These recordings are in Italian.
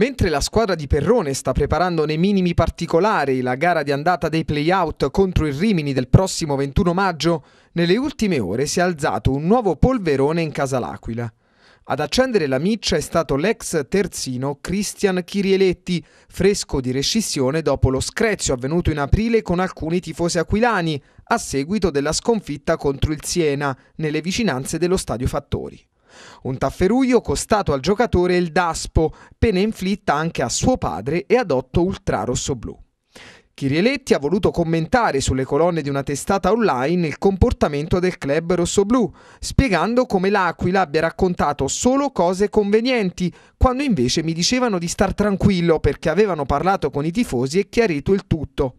Mentre la squadra di Perrone sta preparando nei minimi particolari la gara di andata dei play-out contro il Rimini del prossimo 21 maggio, nelle ultime ore si è alzato un nuovo polverone in casa L'Aquila. Ad accendere la miccia è stato l'ex terzino Cristian Chirieletti, fresco di rescissione dopo lo screzio avvenuto in aprile con alcuni tifosi aquilani, a seguito della sconfitta contro il Siena, nelle vicinanze dello stadio Fattori. Un tafferuglio costato al giocatore il Daspo, pena inflitta anche a suo padre e ad Otto Ultrarossoblu. Chirieletti ha voluto commentare sulle colonne di una testata online il comportamento del club rossoblù, spiegando come l'Aquila abbia raccontato solo cose convenienti, quando invece mi dicevano di star tranquillo perché avevano parlato con i tifosi e chiarito il tutto.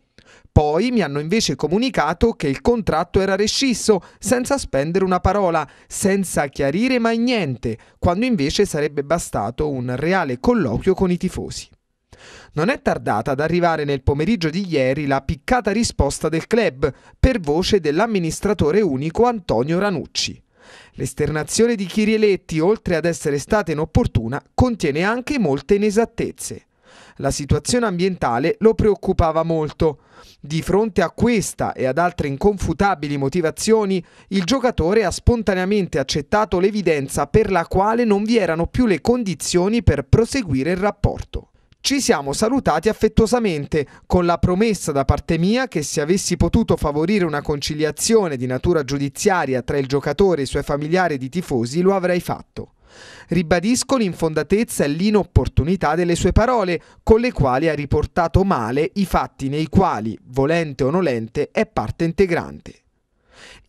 Poi mi hanno invece comunicato che il contratto era rescisso, senza spendere una parola, senza chiarire mai niente, quando invece sarebbe bastato un reale colloquio con i tifosi. Non è tardata ad arrivare nel pomeriggio di ieri la piccata risposta del club, per voce dell'amministratore unico Antonio Ranucci. L'esternazione di Chirieletti, oltre ad essere stata inopportuna, contiene anche molte inesattezze. La situazione ambientale lo preoccupava molto. Di fronte a questa e ad altre inconfutabili motivazioni, il giocatore ha spontaneamente accettato l'evidenza per la quale non vi erano più le condizioni per proseguire il rapporto. Ci siamo salutati affettuosamente, con la promessa da parte mia che se avessi potuto favorire una conciliazione di natura giudiziaria tra il giocatore e i suoi familiari di tifosi lo avrei fatto. Ribadisco l'infondatezza e l'inopportunità delle sue parole, con le quali ha riportato male i fatti nei quali, volente o nolente, è parte integrante.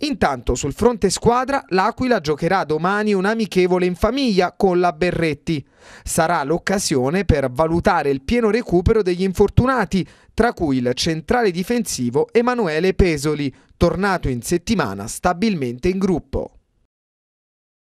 Intanto sul fronte squadra l'Aquila giocherà domani un amichevole in famiglia con la Berretti. Sarà l'occasione per valutare il pieno recupero degli infortunati, tra cui il centrale difensivo Emanuele Pesoli, tornato in settimana stabilmente in gruppo.